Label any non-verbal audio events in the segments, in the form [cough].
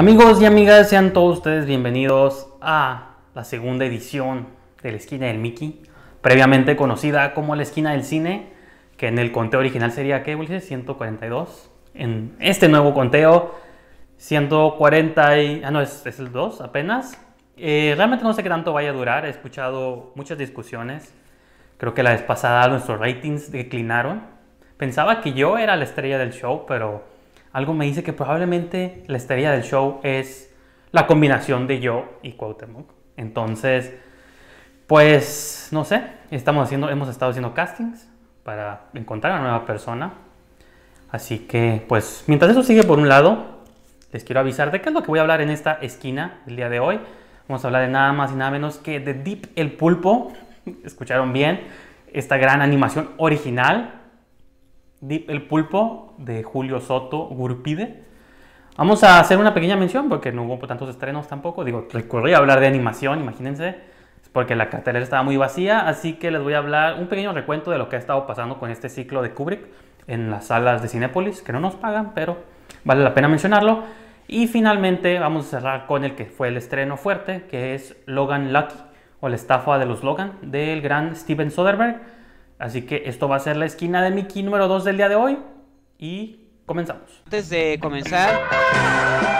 Amigos y amigas, sean todos ustedes bienvenidos a la segunda edición de la esquina del Mickey, previamente conocida como la esquina del cine, que en el conteo original sería, ¿qué, 142. En este nuevo conteo, 140 y... Ah, no, es, el 2 apenas. Eh, realmente no sé qué tanto vaya a durar, he escuchado muchas discusiones. Creo que la vez pasada nuestros ratings declinaron. Pensaba que yo era la estrella del show, pero algo me dice que probablemente la estrella del show es la combinación de yo y Cuauhtémoc. Entonces, pues, no sé, estamos haciendo, hemos estado haciendo castings para encontrar a una nueva persona. Así que, pues, mientras eso sigue por un lado, les quiero avisar de qué es lo que voy a hablar en esta esquina el día de hoy. Vamos a hablar de nada más y nada menos que de Deep el Pulpo. [laughs] Escucharon bien esta gran animación original el pulpo de Julio Soto Gurpide. Vamos a hacer una pequeña mención porque no hubo tantos estrenos tampoco. Digo, a hablar de animación, imagínense, porque la cartelera estaba muy vacía. Así que les voy a hablar un pequeño recuento de lo que ha estado pasando con este ciclo de Kubrick en las salas de Cinépolis, que no nos pagan, pero vale la pena mencionarlo. Y finalmente vamos a cerrar con el que fue el estreno fuerte, que es Logan Lucky, o la estafa de los Logan, del gran Steven Soderbergh Así que esto va a ser la esquina de Mickey número 2 del día de hoy y comenzamos. Antes de comenzar...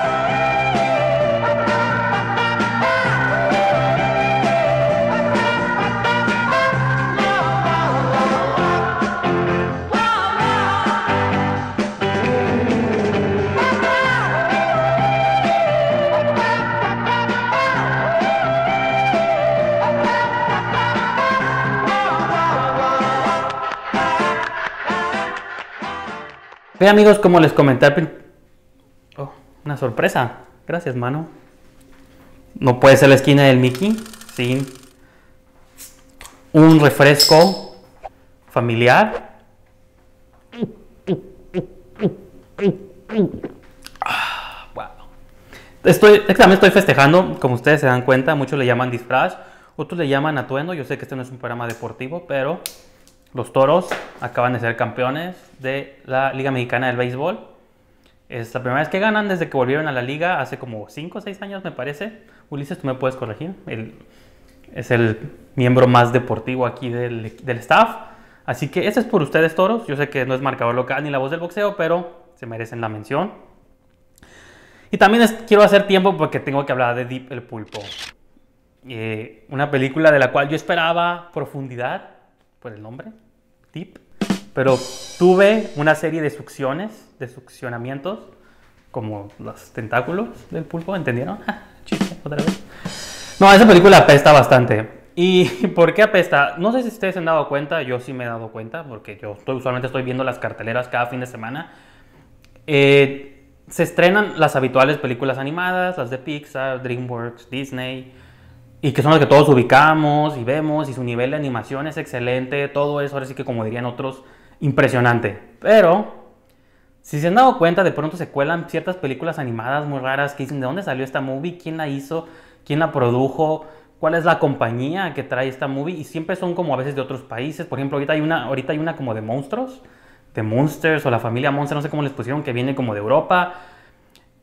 Ve amigos, como les comenté, oh, una sorpresa. Gracias, mano. No puede ser la esquina del Mickey sin un refresco familiar. Ah, estoy, también estoy festejando, como ustedes se dan cuenta, muchos le llaman disfraz, otros le llaman atuendo. Yo sé que este no es un programa deportivo, pero los Toros acaban de ser campeones de la Liga Mexicana del Béisbol. Es la primera vez que ganan desde que volvieron a la liga hace como 5 o 6 años, me parece. Ulises, tú me puedes corregir. es el miembro más deportivo aquí del, staff. Así que ese es por ustedes, toros. Yo sé que no es marcador local ni la voz del boxeo, pero se merecen la mención. Y también quiero hacer tiempo porque tengo que hablar de Deep el Pulpo. Eh, una película de la cual yo esperaba profundidad, por el nombre, tip, pero tuve una serie de succiones, de succionamientos, como los tentáculos del pulpo, ¿entendieron? [laughs] Ah, otra vez. No, esa película apesta bastante. ¿Y [laughs] por qué apesta? No sé si ustedes se han dado cuenta, yo sí me he dado cuenta, porque yo usualmente estoy viendo las carteleras cada fin de semana. Eh, se estrenan las habituales películas animadas, las de Pixar, DreamWorks, Disney, y que son las que todos ubicamos y vemos y su nivel de animación es excelente, todo eso ahora sí que como dirían otros, impresionante. Pero, si se han dado cuenta, de pronto se cuelan ciertas películas animadas muy raras que dicen de dónde salió esta movie, quién la hizo, quién la produjo, cuál es la compañía que trae esta movie y siempre son como a veces de otros países. Por ejemplo, ahorita hay una, ahorita hay una como de monstruos, de Monsters o la familia Monster, no sé cómo les pusieron, que viene como de Europa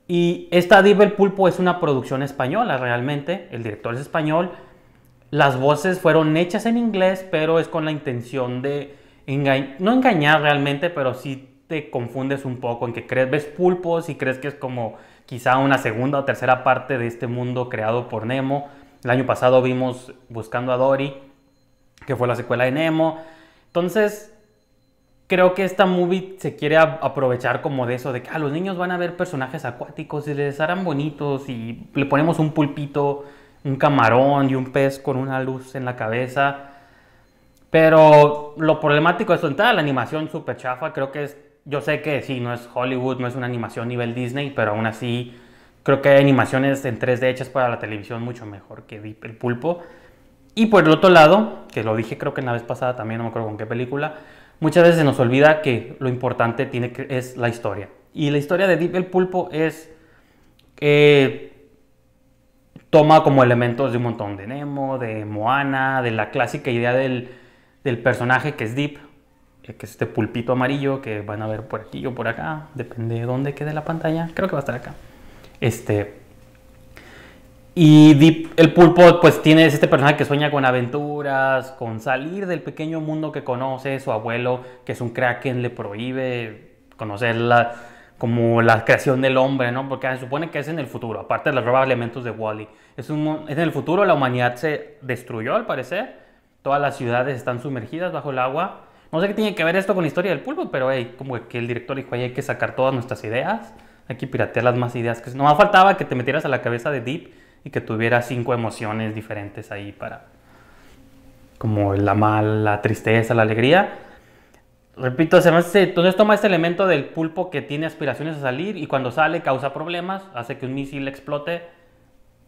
y esta Diva el Pulpo es una producción española realmente, el director es español, las voces fueron hechas en inglés, pero es con la intención de no engañar realmente, pero sí te confundes un poco en que crees, ves pulpos y crees que es como quizá una segunda o tercera parte de este mundo creado por Nemo. El año pasado vimos Buscando a Dory, que fue la secuela de Nemo. Entonces, creo que esta movie se quiere aprovechar como de eso, de que ah, los niños van a ver personajes acuáticos y les harán bonitos y le ponemos un pulpito, un camarón y un pez con una luz en la cabeza. Pero lo problemático es toda la animación súper chafa, creo que es, yo sé que sí, no es Hollywood, no es una animación nivel Disney, pero aún así creo que hay animaciones en 3D hechas para la televisión mucho mejor que el pulpo. Y por el otro lado, que lo dije creo que en la vez pasada también, no me acuerdo con qué película, muchas veces se nos olvida que lo importante tiene que, es la historia. Y la historia de Deep el Pulpo es... que eh, toma como elementos de un montón de Nemo, de Moana, de la clásica idea del, del personaje que es Deep, eh, que es este pulpito amarillo que van a ver por aquí o por acá, depende de dónde quede la pantalla, creo que va a estar acá. Este, y Deep, el pulpo, pues tiene este personaje que sueña con aventuras, con salir del pequeño mundo que conoce, su abuelo, que es un kraken, le prohíbe conocer la, como la creación del hombre, ¿no? Porque ah, se supone que es en el futuro, aparte de los robos elementos de Wally. Es, en el futuro, la humanidad se destruyó al parecer, todas las ciudades están sumergidas bajo el agua. No sé qué tiene que ver esto con la historia del pulpo, pero hey, como que el director dijo, hay que sacar todas nuestras ideas, hay que piratear las más ideas. que No más faltaba que te metieras a la cabeza de Deep y que tuviera cinco emociones diferentes ahí para, como la mal, la tristeza, la alegría. Repito, se entonces toma este elemento del pulpo que tiene aspiraciones a salir y cuando sale causa problemas, hace que un misil explote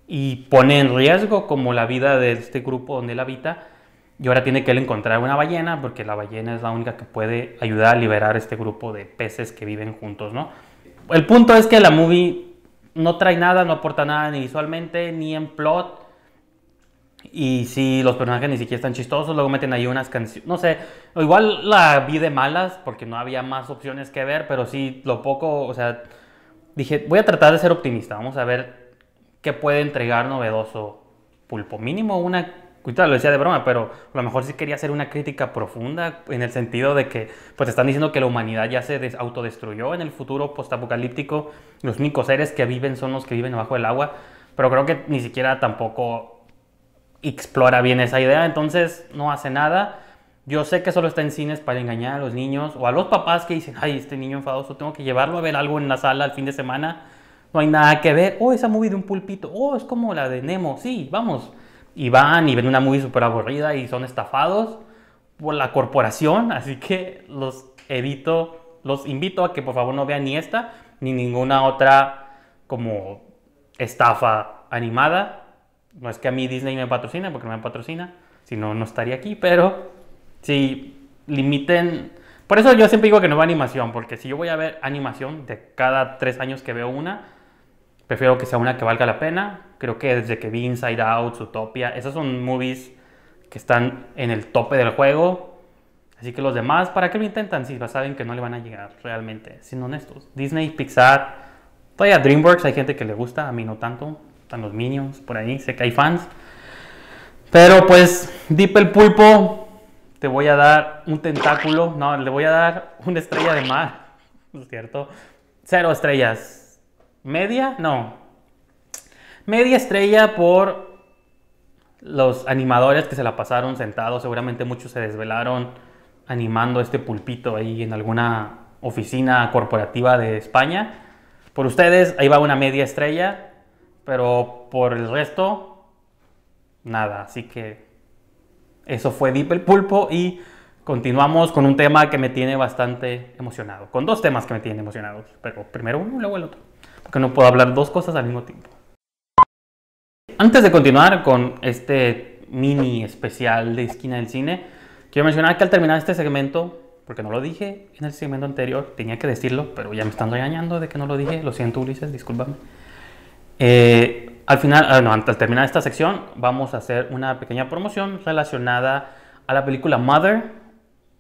y pone en riesgo como la vida de este grupo donde él habita. Y ahora tiene que él encontrar una ballena porque la ballena es la única que puede ayudar a liberar este grupo de peces que viven juntos, ¿no? El punto es que la movie no trae nada, no aporta nada ni visualmente, ni en plot. Y si los personajes ni siquiera están chistosos, luego meten ahí unas canciones, no sé, igual la vi de malas porque no había más opciones que ver, pero sí, lo poco, o sea, dije, voy a tratar de ser optimista, vamos a ver qué puede entregar novedoso Pulpo, mínimo una lo decía de broma, pero a lo mejor sí quería hacer una crítica profunda en el sentido de que, pues están diciendo que la humanidad ya se autodestruyó en el futuro postapocalíptico, los únicos seres que viven son los que viven bajo el agua, pero creo que ni siquiera tampoco explora bien esa idea, entonces no hace nada. Yo sé que solo está en cines para engañar a los niños o a los papás que dicen, ay, este niño enfadoso, tengo que llevarlo a ver algo en la sala el fin de semana. No hay nada que ver. Oh, esa movie de un pulpito. Oh, es como la de Nemo. Sí, vamos y van y ven una muy súper aburrida y son estafados por la corporación, así que los evito, los invito a que por favor no vean ni esta ni ninguna otra como estafa animada. No es que a mí Disney me patrocina, porque no me patrocina, si no, no estaría aquí, pero si limiten... Por eso yo siempre digo que no va animación, porque si yo voy a ver animación de cada tres años que veo una, prefiero que sea una que valga la pena, Creo que desde que vi Inside Out, Utopia, esas son movies que están en el tope del juego. Así que los demás, ¿para qué lo intentan? Si saben que no le van a llegar realmente, siendo honestos. Disney, Pixar, todavía DreamWorks, hay gente que le gusta, a mí no tanto. Están los Minions por ahí, sé que hay fans. Pero pues, Deep el Pulpo, te voy a dar un tentáculo. No, le voy a dar una estrella de mar, [laughs] es ¿cierto? Cero estrellas. ¿Media? No, Media estrella por los animadores que se la pasaron sentados, seguramente muchos se desvelaron animando este pulpito ahí en alguna oficina corporativa de España. Por ustedes, ahí va una media estrella, pero por el resto, nada. Así que eso fue Deep el Pulpo y continuamos con un tema que me tiene bastante emocionado. Con dos temas que me tienen emocionados, pero primero uno y luego el otro. Porque no puedo hablar dos cosas al mismo tiempo antes de continuar con este mini especial de Esquina del Cine, quiero mencionar que al terminar este segmento, porque no lo dije en el segmento anterior, tenía que decirlo, pero ya me están regañando de que no lo dije, lo siento Ulises, discúlpame. Eh, al final, bueno, ah, al terminar esta sección, vamos a hacer una pequeña promoción relacionada a la película Mother.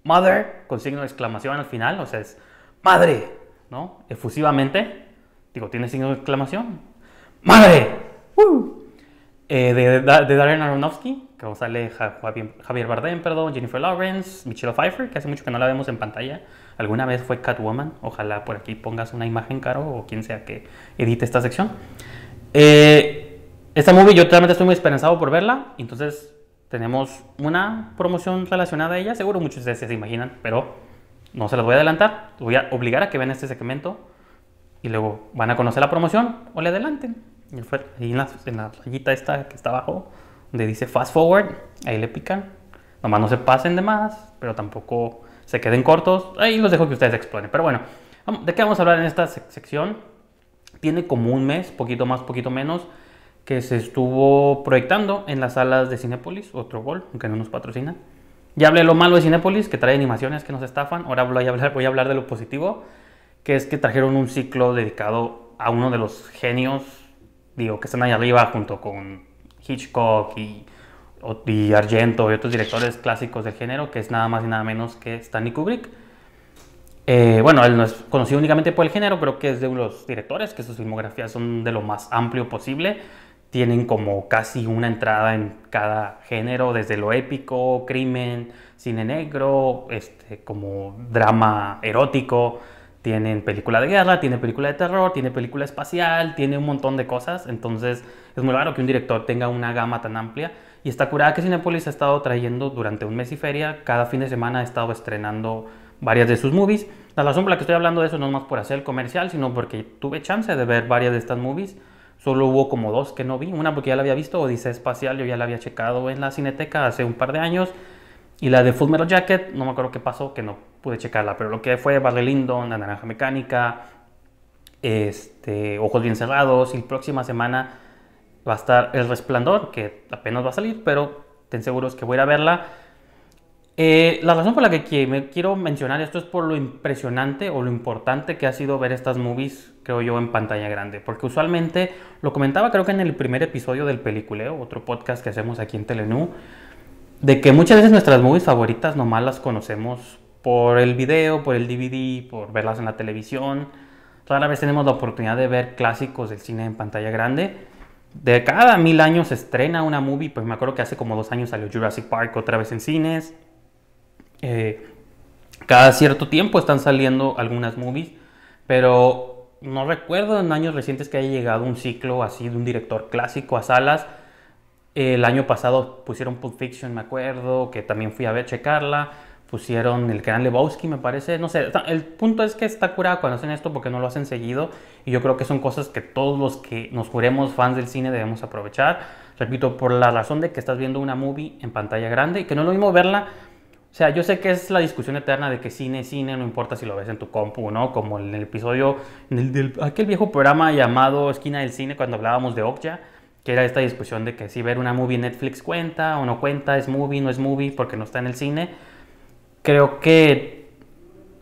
Mother, con signo de exclamación al final, o sea, es madre, ¿no? Efusivamente, digo, tiene signo de exclamación. ¡Madre! ¡Uh! Eh, de, de, Darren Aronofsky, que sale Javier Bardem, perdón, Jennifer Lawrence, Michelle Pfeiffer, que hace mucho que no la vemos en pantalla. Alguna vez fue Catwoman, ojalá por aquí pongas una imagen, Caro, o quien sea que edite esta sección. Eh, esta movie yo realmente estoy muy esperanzado por verla, entonces tenemos una promoción relacionada a ella, seguro muchos de ustedes se imaginan, pero no se las voy a adelantar, voy a obligar a que vean este segmento y luego van a conocer la promoción o le adelanten ahí en la, en esta que está abajo, donde dice fast forward, ahí le pican. Nomás no se pasen de más, pero tampoco se queden cortos. Ahí los dejo que ustedes exploren. Pero bueno, ¿de qué vamos a hablar en esta sección? Tiene como un mes, poquito más, poquito menos, que se estuvo proyectando en las salas de Cinepolis, otro gol, aunque no nos patrocina. Ya hablé lo malo de Cinepolis, que trae animaciones que nos estafan. Ahora voy a hablar, voy a hablar de lo positivo, que es que trajeron un ciclo dedicado a uno de los genios digo, que están ahí arriba junto con Hitchcock y, Argento y otros directores clásicos del género, que es nada más y nada menos que Stanley Kubrick. Eh, bueno, él no es conocido únicamente por el género, creo que es de los directores, que sus filmografías son de lo más amplio posible. Tienen como casi una entrada en cada género, desde lo épico, crimen, cine negro, este, como drama erótico, tienen película de guerra, tiene película de terror, tiene película espacial, tiene un montón de cosas. Entonces es muy raro que un director tenga una gama tan amplia. Y está curada que Cinepolis ha estado trayendo durante un mes y feria. Cada fin de semana ha estado estrenando varias de sus movies. La razón por la que estoy hablando de eso no es más por hacer el comercial, sino porque tuve chance de ver varias de estas movies. Solo hubo como dos que no vi. Una porque ya la había visto, Odisea Espacial, yo ya la había checado en la Cineteca hace un par de años. Y la de Full Metal Jacket, no me acuerdo qué pasó, que no pude checarla, pero lo que fue Barry Lyndon, La Naranja Mecánica, este, Ojos Bien Cerrados, y la próxima semana va a estar El Resplandor, que apenas va a salir, pero ten seguros que voy a ir a verla. Eh, la razón por la que me quiero mencionar esto es por lo impresionante o lo importante que ha sido ver estas movies, creo yo, en pantalla grande. Porque usualmente, lo comentaba creo que en el primer episodio del Peliculeo, otro podcast que hacemos aquí en Telenú, de que muchas veces nuestras movies favoritas nomás las conocemos por el video, por el DVD, por verlas en la televisión. la vez tenemos la oportunidad de ver clásicos del cine en pantalla grande. De cada mil años se estrena una movie, pues me acuerdo que hace como dos años salió Jurassic Park otra vez en cines. Eh, cada cierto tiempo están saliendo algunas movies, pero no recuerdo en años recientes que haya llegado un ciclo así de un director clásico a salas el año pasado pusieron Pulp Fiction, me acuerdo, que también fui a ver checarla. Pusieron el Gran Lebowski, me parece. No sé, el punto es que está curado cuando hacen esto porque no lo hacen seguido. Y yo creo que son cosas que todos los que nos juremos fans del cine debemos aprovechar. Repito, por la razón de que estás viendo una movie en pantalla grande y que no es lo mismo verla o sea, yo sé que es la discusión eterna de que cine es cine, no importa si lo ves en tu compu, ¿no? Como en el episodio, de aquel viejo programa llamado Esquina del Cine, cuando hablábamos de Okja, que era esta discusión de que si ver una movie en Netflix cuenta o no cuenta, es movie, no es movie, porque no está en el cine. Creo que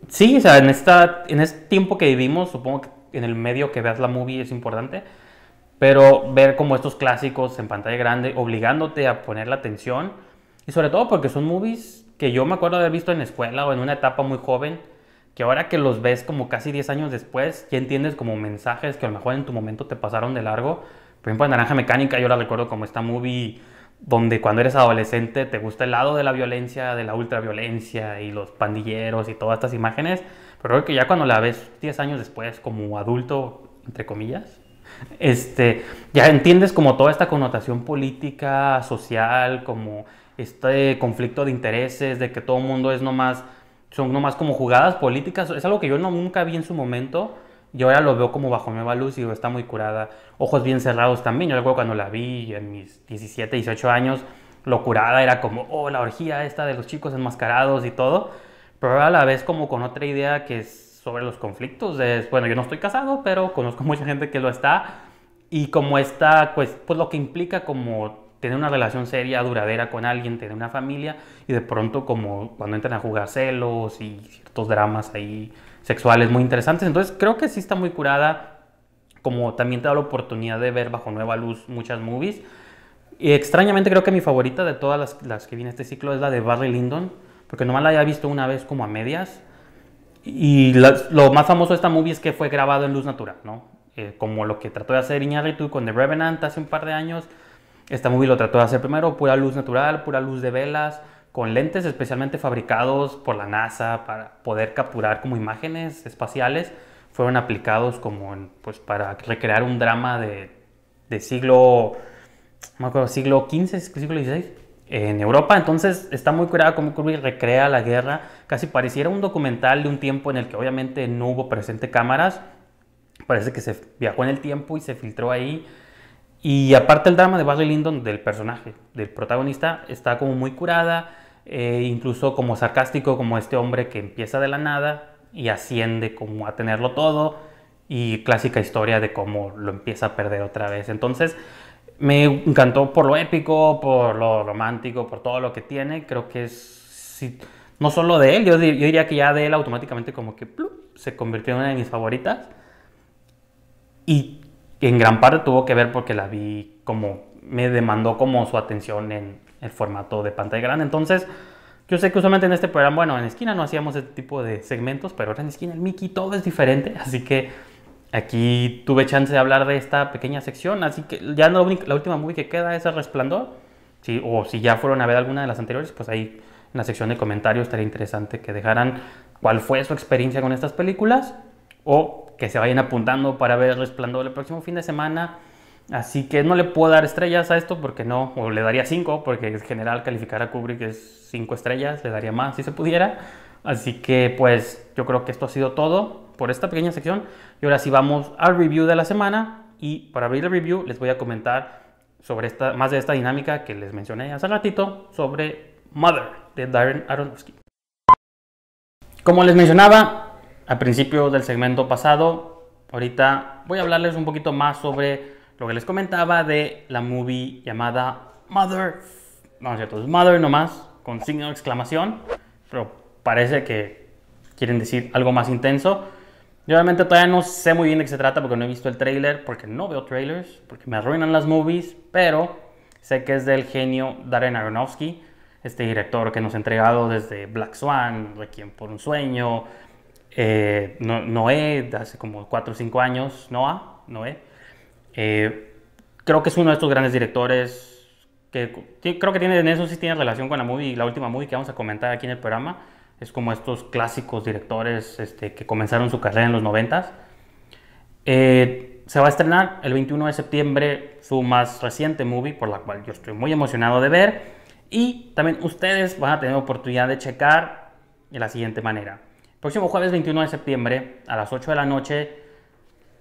sí, o sea, en, esta, en este tiempo que vivimos, supongo que en el medio que veas la movie es importante, pero ver como estos clásicos en pantalla grande, obligándote a poner la atención, y sobre todo porque son movies que yo me acuerdo de haber visto en escuela o en una etapa muy joven, que ahora que los ves como casi 10 años después, ya entiendes como mensajes que a lo mejor en tu momento te pasaron de largo por ejemplo, en Naranja Mecánica yo la recuerdo como esta movie donde cuando eres adolescente te gusta el lado de la violencia, de la ultraviolencia y los pandilleros y todas estas imágenes, pero creo que ya cuando la ves 10 años después como adulto, entre comillas, este, ya entiendes como toda esta connotación política, social, como este conflicto de intereses, de que todo el mundo es nomás, son nomás como jugadas políticas, es algo que yo no, nunca vi en su momento, yo ahora lo veo como bajo nueva luz y está muy curada. Ojos bien cerrados también. Yo recuerdo cuando la vi en mis 17, 18 años, lo curada era como, oh, la orgía esta de los chicos enmascarados y todo. Pero ahora la ves como con otra idea que es sobre los conflictos. Es, bueno, yo no estoy casado, pero conozco mucha gente que lo está. Y como está, pues, pues lo que implica como tener una relación seria, duradera con alguien, tener una familia, y de pronto como cuando entran a jugar celos y ciertos dramas ahí sexuales muy interesantes. Entonces creo que sí está muy curada, como también te da la oportunidad de ver bajo nueva luz muchas movies. Y extrañamente creo que mi favorita de todas las, las que viene este ciclo es la de Barry Lyndon, porque nomás la había visto una vez como a medias. Y lo más famoso de esta movie es que fue grabado en luz natural, ¿no? Eh, como lo que trató de hacer Iñárritu con The Revenant hace un par de años. Esta movie lo trató de hacer primero, pura luz natural, pura luz de velas con lentes especialmente fabricados por la NASA para poder capturar como imágenes espaciales, fueron aplicados como pues para recrear un drama de, de siglo, no me siglo XV, siglo XVI, en Europa. Entonces está muy curada como que recrea la guerra, casi pareciera un documental de un tiempo en el que obviamente no hubo presente cámaras, parece que se viajó en el tiempo y se filtró ahí. Y aparte el drama de Barry Lyndon, del personaje, del protagonista, está como muy curada eh, incluso como sarcástico, como este hombre que empieza de la nada y asciende como a tenerlo todo y clásica historia de cómo lo empieza a perder otra vez. Entonces, me encantó por lo épico, por lo romántico, por todo lo que tiene. Creo que es, no solo de él, yo, diría que ya de él automáticamente como que se convirtió en una de mis favoritas. Y en gran parte tuvo que ver porque la vi como, me demandó como su atención en el formato de pantalla grande. Entonces, yo sé que usualmente en este programa, bueno, en esquina no hacíamos este tipo de segmentos, pero ahora en esquina el Mickey todo es diferente, [laughs] así que aquí tuve chance de hablar de esta pequeña sección, así que ya no, la última movie que queda es El Resplandor, si, o si ya fueron a ver alguna de las anteriores, pues ahí en la sección de comentarios estaría interesante que dejaran cuál fue su experiencia con estas películas o que se vayan apuntando para ver Resplandor el próximo fin de semana. Así que no le puedo dar estrellas a esto porque no, o le daría 5, porque en general calificar a Kubrick es 5 estrellas, le daría más si se pudiera. Así que pues yo creo que esto ha sido todo por esta pequeña sección. Y ahora sí vamos al review de la semana y para abrir el review les voy a comentar sobre esta, más de esta dinámica que les mencioné hace ratito sobre Mother de Darren Aronofsky. Como les mencionaba al principio del segmento pasado, ahorita voy a hablarles un poquito más sobre lo que les comentaba de la movie llamada Mother. No, es cierto, es Mother nomás, con signo de exclamación, pero parece que quieren decir algo más intenso. Yo realmente todavía no sé muy bien de qué se trata porque no he visto el trailer, porque no veo trailers, porque me arruinan las movies, pero sé que es del genio Darren Aronofsky, este director que nos ha entregado desde Black Swan, Requiem por un sueño, eh, Noé, hace como 4 o 5 años, Noah, Noé. Eh, creo que es uno de estos grandes directores que creo que tiene, en eso sí tiene relación con la movie, la última movie que vamos a comentar aquí en el programa. Es como estos clásicos directores este, que comenzaron su carrera en los 90 eh, se va a estrenar el 21 de septiembre su más reciente movie, por la cual yo estoy muy emocionado de ver. Y también ustedes van a tener oportunidad de checar de la siguiente manera. próximo jueves 21 de septiembre a las 8 de la noche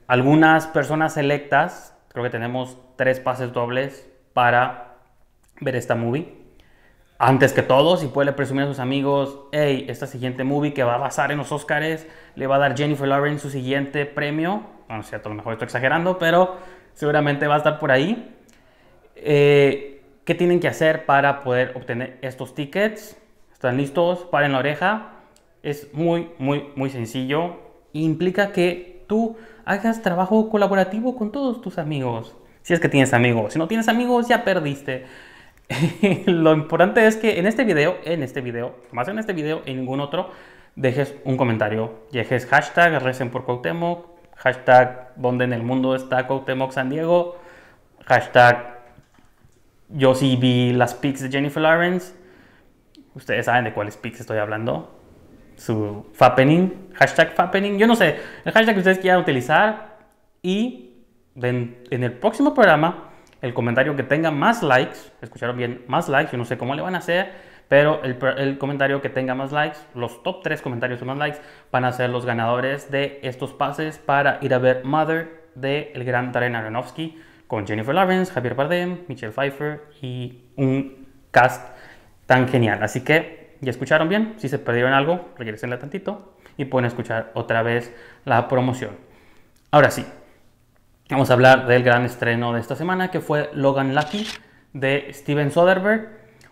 algunas personas selectas, creo que tenemos tres pases dobles para ver esta movie. Antes que todo, si puede presumir a sus amigos, hey, esta siguiente movie que va a basar en los Oscars, le va a dar Jennifer Lawrence su siguiente premio. Bueno, si a lo mejor estoy exagerando, pero seguramente va a estar por ahí. Eh, ¿Qué tienen que hacer para poder obtener estos tickets? ¿Están listos? Paren la oreja. Es muy, muy, muy sencillo. Implica que tú hagas trabajo colaborativo con todos tus amigos. Si es que tienes amigos. Si no tienes amigos, ya perdiste. [laughs] Lo importante es que en este video, en este video, más en este video, en ningún otro, dejes un comentario. Dejes hashtag recen por Cuauhtémoc, hashtag donde en el mundo está Cuauhtémoc San Diego, hashtag yo sí vi las pics de Jennifer Lawrence. Ustedes saben de cuáles pics estoy hablando su Fappening, hashtag Fappening, yo no sé, el hashtag que ustedes quieran utilizar y en, el próximo programa, el comentario que tenga más likes, escucharon bien, más likes, yo no sé cómo le van a hacer, pero el, comentario que tenga más likes, los top 3 comentarios de más likes, van a ser los ganadores de estos pases para ir a ver Mother de el gran Darren Aronofsky con Jennifer Lawrence, Javier Bardem, Michelle Pfeiffer y un cast tan genial. Así que ¿Ya escucharon bien? Si se perdieron algo, regresenla tantito y pueden escuchar otra vez la promoción. Ahora sí, vamos a hablar del gran estreno de esta semana que fue Logan Lucky de Steven Soderbergh,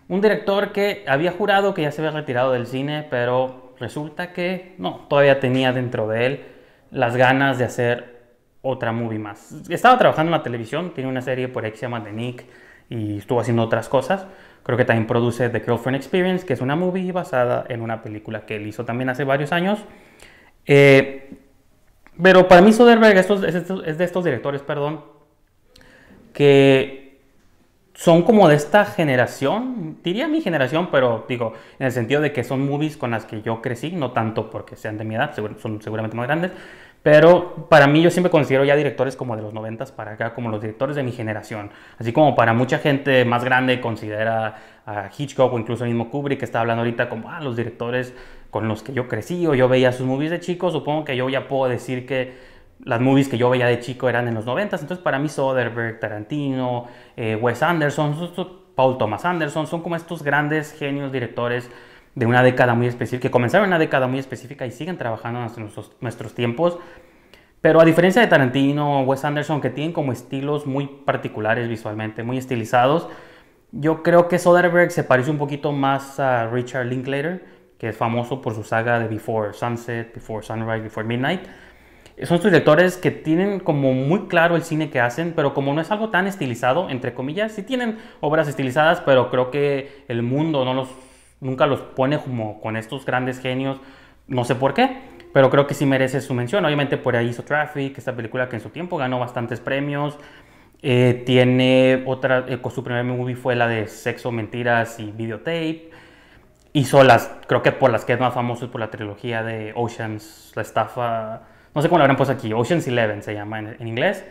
un director que había jurado que ya se había retirado del cine, pero resulta que no, todavía tenía dentro de él las ganas de hacer otra movie más. Estaba trabajando en la televisión, tiene una serie por X llamada The Nick y estuvo haciendo otras cosas, Creo que también produce The Girlfriend Experience, que es una movie basada en una película que él hizo también hace varios años. Eh, pero para mí Soderbergh es, es de estos directores, perdón, que son como de esta generación, diría mi generación, pero digo, en el sentido de que son movies con las que yo crecí, no tanto porque sean de mi edad, son seguramente más grandes, pero para mí yo siempre considero ya directores como de los 90 para acá, como los directores de mi generación. Así como para mucha gente más grande considera a Hitchcock o incluso el mismo Kubrick que está hablando ahorita como ah, los directores con los que yo crecí o yo veía sus movies de chico, supongo que yo ya puedo decir que las movies que yo veía de chico eran en los 90. Entonces para mí Soderbergh, Tarantino, eh, Wes Anderson, Paul Thomas Anderson son como estos grandes genios directores de una década muy específica, que comenzaron en una década muy específica y siguen trabajando en nuestros, nuestros tiempos. Pero a diferencia de Tarantino, o Wes Anderson, que tienen como estilos muy particulares visualmente, muy estilizados, yo creo que Soderbergh se parece un poquito más a Richard Linklater, que es famoso por su saga de Before Sunset, Before Sunrise, Before Midnight. Son sus directores que tienen como muy claro el cine que hacen, pero como no es algo tan estilizado, entre comillas, sí tienen obras estilizadas, pero creo que el mundo no los nunca los pone como con estos grandes genios, no sé por qué, pero creo que sí merece su mención. Obviamente por ahí hizo Traffic, esta película que en su tiempo ganó bastantes premios. Eh, tiene otra, eh, con su primer movie fue la de Sexo, Mentiras y Videotape. Hizo las, creo que por las que es más famoso es por la trilogía de Oceans, la estafa, no sé cómo la habrán puesto aquí, Oceans 11 se llama en, inglés.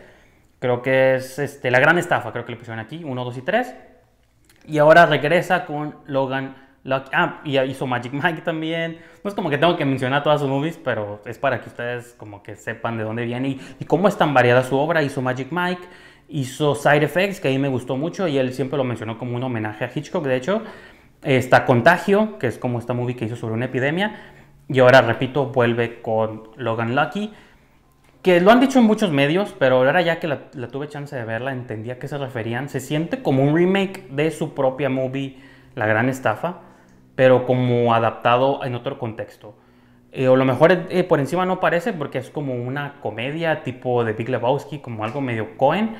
Creo que es este, la gran estafa, creo que le pusieron aquí, 1, 2 y 3. Y ahora regresa con Logan ah, y hizo Magic Mike también. No es como que tengo que mencionar todas sus movies, pero es para que ustedes como que sepan de dónde viene y, cómo es tan variada su obra. Hizo Magic Mike, hizo Side Effects, que a mí me gustó mucho y él siempre lo mencionó como un homenaje a Hitchcock, de hecho. Está Contagio, que es como esta movie que hizo sobre una epidemia. Y ahora, repito, vuelve con Logan Lucky que lo han dicho en muchos medios, pero ahora ya que la, tuve chance de verla, entendía a qué se referían. Se siente como un remake de su propia movie, La Gran Estafa pero como adaptado en otro contexto. Eh, o lo mejor eh, por encima no parece porque es como una comedia tipo de Big Lebowski, como algo medio Cohen.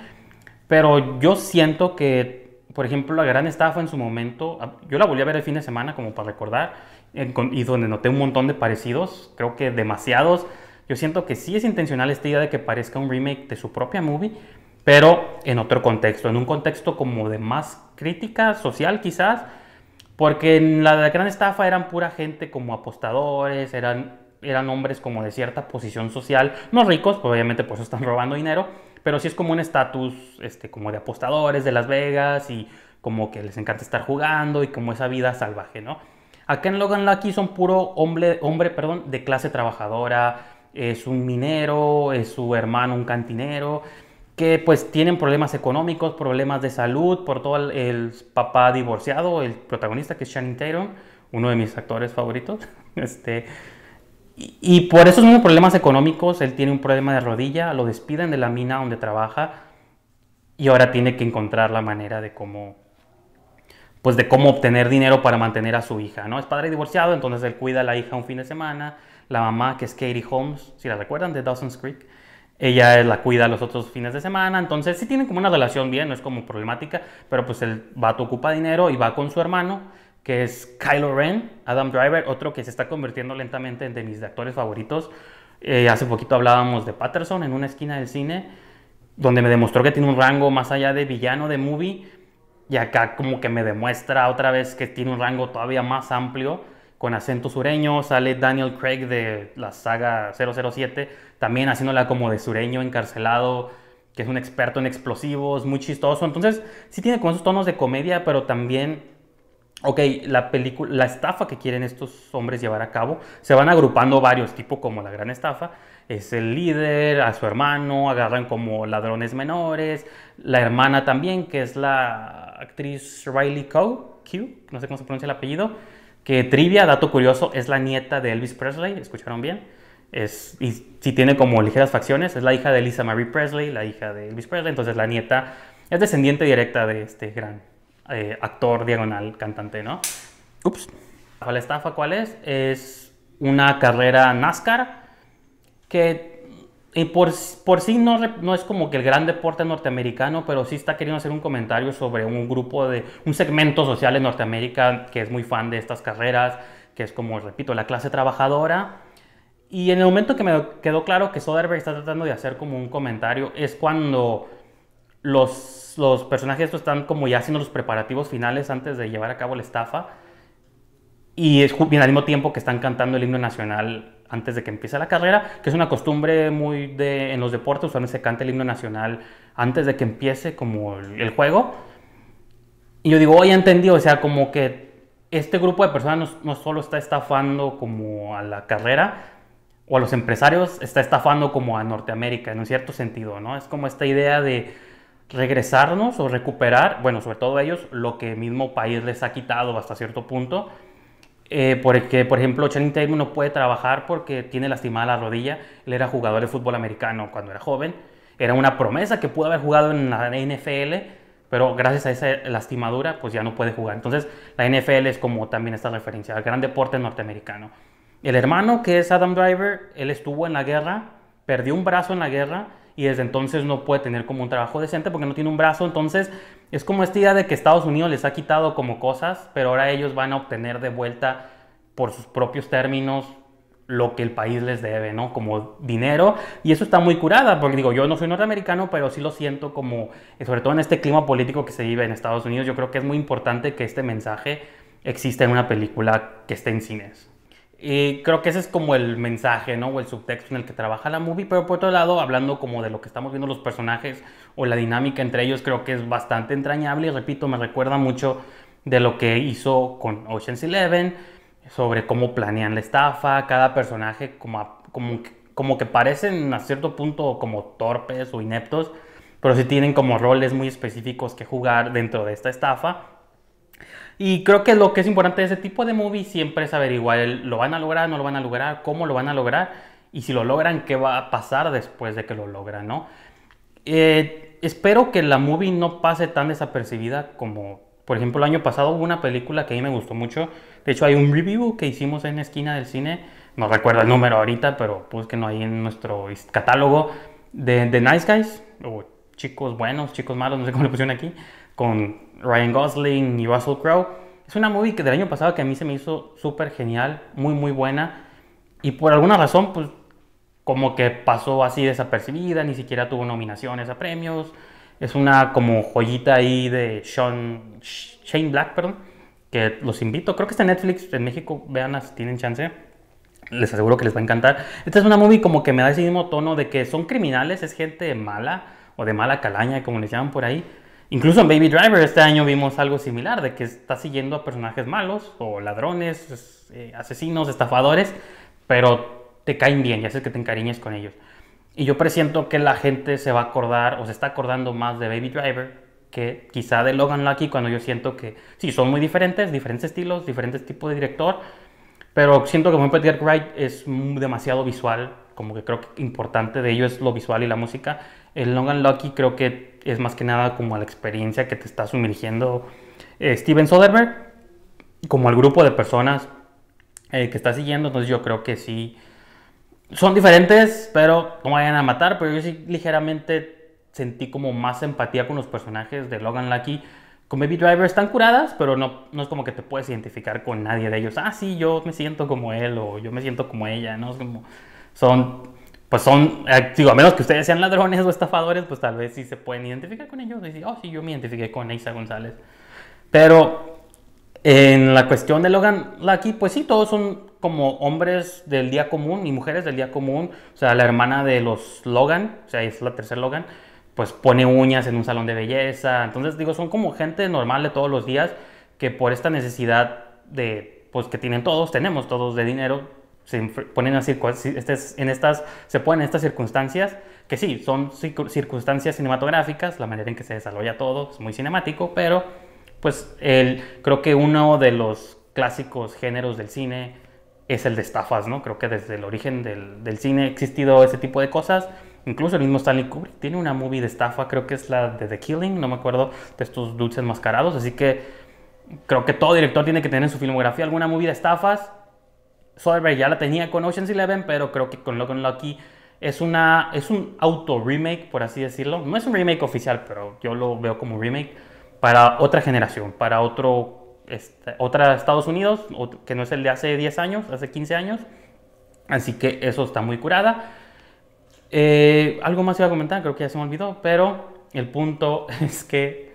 Pero yo siento que, por ejemplo, La Gran Estafa en su momento, ah, yo la volví a ver el fin de semana como para recordar, y donde noté un montón de parecidos, creo que demasiados. Yo siento que sí es intencional esta idea de que parezca un remake de su propia movie, pero en otro contexto, en un contexto como de más crítica social quizás, porque en la gran estafa eran pura gente como apostadores, eran, eran hombres como de cierta posición social, no ricos, obviamente por eso [laughs] están robando dinero, pero sí es como un estatus este, como de apostadores de Las Vegas y como que les encanta estar jugando y como esa vida salvaje, ¿no? Acá en Logan Lucky son puro hombre, hombre perdón, de clase trabajadora, es un minero, es su hermano un cantinero, que pues tienen problemas económicos, problemas de salud, por todo el, papá divorciado, el protagonista que es Shannon Tatum, uno de mis actores favoritos. [laughs] Este, y, por esos mismos problemas económicos, él tiene un problema de rodilla, lo despiden de la mina donde trabaja y ahora tiene que encontrar la manera de cómo pues de cómo obtener dinero para mantener a su hija, ¿no? Es padre divorciado, entonces él cuida a la hija un fin de semana, la mamá que es Katie Holmes, si la recuerdan de Dawson's Creek, ella la cuida los otros fines de semana, entonces sí tienen como una relación bien, no es como problemática, pero pues el vato ocupa dinero y va con su hermano, que es Kylo Ren, Adam Driver, otro que se está convirtiendo lentamente en de mis actores favoritos. Eh, hace poquito hablábamos de Patterson en una esquina del cine, donde me demostró que tiene un rango más allá de villano de movie, y acá como que me demuestra otra vez que tiene un rango todavía más amplio con acento sureño, sale Daniel Craig de la saga 007, también haciéndola como de sureño encarcelado, que es un experto en explosivos, muy chistoso. Entonces, sí tiene como esos tonos de comedia, pero también, ok, la película, la estafa que quieren estos hombres llevar a cabo, se van agrupando varios, tipo como la gran estafa, es el líder, a su hermano, agarran como ladrones menores, la hermana también, que es la actriz Riley Coe, Q, no sé cómo se pronuncia el apellido, que trivia, dato curioso, es la nieta de Elvis Presley, ¿escucharon bien? Es, y si tiene como ligeras facciones, es la hija de Lisa Marie Presley, la hija de Elvis Presley, entonces la nieta es descendiente directa de este gran eh, actor diagonal cantante, ¿no? Ups. ¿La estafa cuál es? Es una carrera NASCAR que y por, sí no, no, es como que el gran deporte norteamericano, pero sí está queriendo hacer un comentario sobre un grupo de, un segmento social en Norteamérica que es muy fan de estas carreras, que es como, repito, la clase trabajadora. Y en el momento que me quedó claro que Soderbergh está tratando de hacer como un comentario, es cuando los, los personajes están como ya haciendo los preparativos finales antes de llevar a cabo la estafa. Y es y al mismo tiempo que están cantando el himno nacional antes de que empiece la carrera, que es una costumbre muy de en los deportes, usualmente se canta el himno nacional antes de que empiece como el, juego. Y yo digo, oye, entendido. o sea, como que este grupo de personas no, no, solo está estafando como a la carrera o a los empresarios, está estafando como a Norteamérica en un cierto sentido, ¿no? Es como esta idea de regresarnos o recuperar, bueno, sobre todo ellos, lo que el mismo país les ha quitado hasta cierto punto eh, porque, por ejemplo, Channing Tatum no puede trabajar porque tiene lastimada la rodilla. Él era jugador de fútbol americano cuando era joven. Era una promesa que pudo haber jugado en la NFL, pero gracias a esa lastimadura, pues ya no puede jugar. Entonces, la NFL es como también esta referencia, al gran deporte norteamericano. El hermano, que es Adam Driver, él estuvo en la guerra, perdió un brazo en la guerra y desde entonces no puede tener como un trabajo decente porque no tiene un brazo. Entonces es como esta idea de que Estados Unidos les ha quitado como cosas, pero ahora ellos van a obtener de vuelta por sus propios términos lo que el país les debe, ¿no? Como dinero. Y eso está muy curada, porque digo, yo no soy norteamericano, pero sí lo siento como, eh, sobre todo en este clima político que se vive en Estados Unidos, yo creo que es muy importante que este mensaje exista en una película que esté en cines. Y eh, creo que ese es como el mensaje, O el subtexto en el que trabaja la movie. Pero por otro lado, hablando como de lo que estamos viendo los personajes o la dinámica entre ellos, creo que es bastante entrañable. Y repito, me recuerda mucho de lo que hizo con Ocean's Eleven, sobre cómo planean la estafa, cada personaje como, como que parecen a cierto punto como torpes o ineptos, pero sí tienen como roles muy específicos que jugar dentro de esta estafa. Y creo que lo que es importante de ese tipo de movie siempre es averiguar, ¿lo van a lograr, no lo van a lograr, cómo lo van a lograr? Y si lo logran, ¿qué va a pasar después de que lo logran, no? Eh, espero que la movie no pase tan desapercibida como, por ejemplo, el año pasado hubo una película que a mí me gustó mucho. De hecho, hay un review que hicimos en Esquina del Cine, no recuerdo el número ahorita, pero pues que no hay en nuestro catálogo, de, Nice Guys, o Chicos Buenos, Chicos Malos, no sé cómo lo pusieron aquí, con Ryan Gosling y Russell Crowe. Es una movie que del año pasado que a mí se me hizo súper genial, muy muy buena. Y por alguna razón, pues como que pasó así desapercibida, ni siquiera tuvo nominaciones a premios. Es una como joyita ahí de Sean, Shane Black, perdón, que los invito. Creo que está en Netflix, en México, vean si tienen chance. Les aseguro que les va a encantar. Esta es una movie como que me da ese mismo tono de que son criminales, es gente mala o de mala calaña, como les llaman por ahí, Incluso en Baby Driver este año vimos algo similar, de que está siguiendo a personajes malos o ladrones, eh, asesinos, estafadores, pero te caen bien y haces que te encariñes con ellos. Y yo presiento que la gente se va a acordar o se está acordando más de Baby Driver que quizá de Logan Lucky cuando yo siento que sí, son muy diferentes, diferentes estilos, diferentes tipos de director, pero siento que Muppet Get Right es demasiado visual como que creo que importante de ello es lo visual y la música. El Logan Lucky creo que es más que nada como la experiencia que te está sumergiendo eh, Steven Soderbergh, como el grupo de personas eh, que está siguiendo. Entonces yo creo que sí, son diferentes, pero no vayan a matar. Pero yo sí ligeramente sentí como más empatía con los personajes de Logan Lucky. Con Baby Driver están curadas, pero no, no es como que te puedes identificar con nadie de ellos. Ah, sí, yo me siento como él o yo me siento como ella, ¿no? Es como son, pues son, eh, digo, a menos que ustedes sean ladrones o estafadores, pues tal vez sí se pueden identificar con ellos. y si oh, sí, yo me identifiqué con Isa González. Pero en la cuestión de Logan Lucky, pues sí, todos son como hombres del día común y mujeres del día común. O sea, la hermana de los Logan, o sea, es la tercera Logan, pues pone uñas en un salón de belleza. Entonces, digo, son como gente normal de todos los días que por esta necesidad de, pues que tienen todos, tenemos todos de dinero, se ponen en estas, se ponen estas circunstancias que sí, son circunstancias cinematográficas, la manera en que se desarrolla todo es muy cinemático, pero pues el, creo que uno de los clásicos géneros del cine es el de estafas, ¿no? Creo que desde el origen del, del cine ha existido ese tipo de cosas. Incluso el mismo Stanley Kubrick tiene una movie de estafa, creo que es la de The Killing, no me acuerdo, de estos dulces enmascarados. Así que creo que todo director tiene que tener en su filmografía alguna movie de estafas Soderbergh ya la tenía con Ocean's Eleven, pero creo que con Logan Lucky es, una, es un auto-remake, por así decirlo. No es un remake oficial, pero yo lo veo como remake para otra generación, para otro, este, Estados Unidos, que no es el de hace 10 años, hace 15 años. Así que eso está muy curada. Eh, algo más iba a comentar, creo que ya se me olvidó, pero el punto [laughs] es que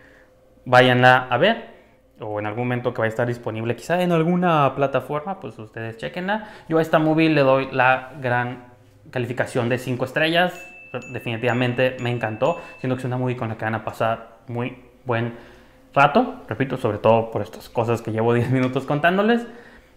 váyanla a ver o en algún momento que va a estar disponible quizá en alguna plataforma, pues ustedes chequenla. Yo a esta movie le doy la gran calificación de 5 estrellas. Definitivamente me encantó. Siendo que es una movie con la que van a pasar muy buen rato. Repito, sobre todo por estas cosas que llevo 10 [laughs] minutos contándoles.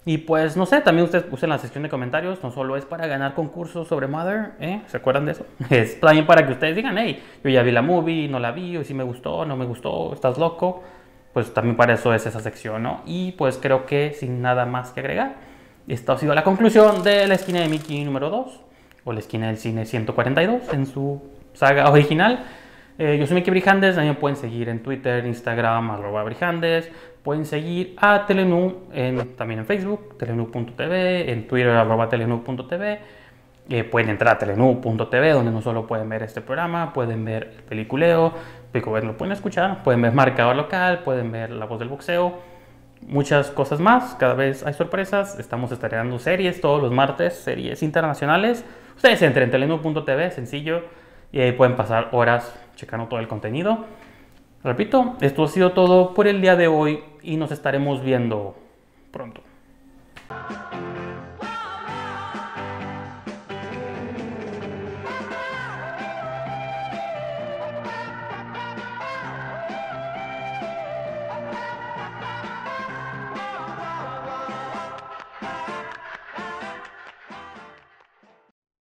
Y pues no sé, también ustedes usen la sección de comentarios, no solo es para ganar concursos sobre Mother, ¿eh? ¿se acuerdan de eso? [laughs] Es también para que ustedes digan, hey, yo ya vi la movie, no la vi, o si me gustó, no me gustó, estás loco pues también para eso es esa sección, ¿no? Y pues creo que sin nada más que agregar, esta ha sido la conclusión de la esquina de Mickey número 2, o la esquina del cine 142 en su saga original. Eh, yo soy Mickey Brijandes, también pueden seguir en Twitter, Instagram, arroba Brijandes. Pueden seguir a Telenú en, también en Facebook, telenú.tv, en Twitter, arroba telenú.tv. Eh, pueden entrar a telenú.tv, donde no solo pueden ver este programa, pueden ver el peliculeo, explico, lo pueden escuchar, pueden ver marcador local, pueden ver la voz del boxeo, muchas cosas más, cada vez hay sorpresas, estamos estrenando series todos los martes, series internacionales, ustedes entren en tv sencillo, y ahí pueden pasar horas checando todo el contenido. Repito, esto ha sido todo por el día de hoy y nos estaremos viendo pronto.